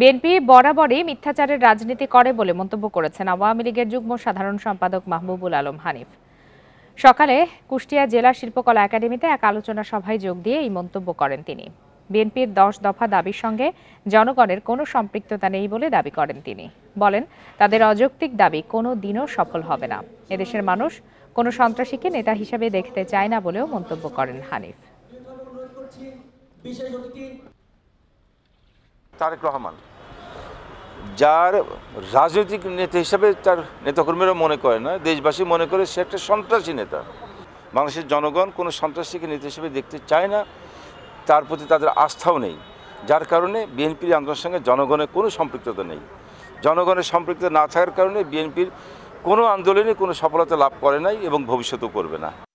BNP বরাবরই মিথ্যাচারের রাজনীতি করে বলে মন্তব্য করেছেন আওয়ামী লীগের যুগ্ম সাধারণ সম্পাদক মাহবুবুল আলম হানিফ সকালে কুষ্টিয়া জেলা শিল্পকলা একাডেমিতে এক আলোচনা সভায় যোগ দিয়ে এই মন্তব্য করেন তিনি বিএনপির দশ দফা দাবির সঙ্গে জনগণের কোনো সম্পৃক্ততা নেই বলে দাবি করেন তিনি বলেন তাদের অযৌক্তিক দাবি কোনো দিনও সফল হবে না এদেশের মানুষ কোনো সন্ত্রাসীকে নেতা হিসেবে দেখতে চায় না বলেও মন্তব্য করেন হানিফ তারেক রহমান যার রাজনৈতিক নেতা হিসাবে তার নেতাকর্মীরা মনে করে না দেশবাসী মনে করে সে একটা সন্ত্রাসী নেতা বাংলাদেশের জনগণ কোনো সন্ত্রাসীকে নেতা হিসেবে দেখতে চায় না তার প্রতি তাদের আস্থাও নেই যার কারণে বিএনপির আন্দোলনের সঙ্গে জনগণের কোনো সম্পৃক্ততা নেই জনগণের সম্পৃক্ততা না থাকার কারণে বিএনপির কোনো আন্দোলনে কোনো সফলতা লাভ করে নাই এবং ভবিষ্যতেও করবে না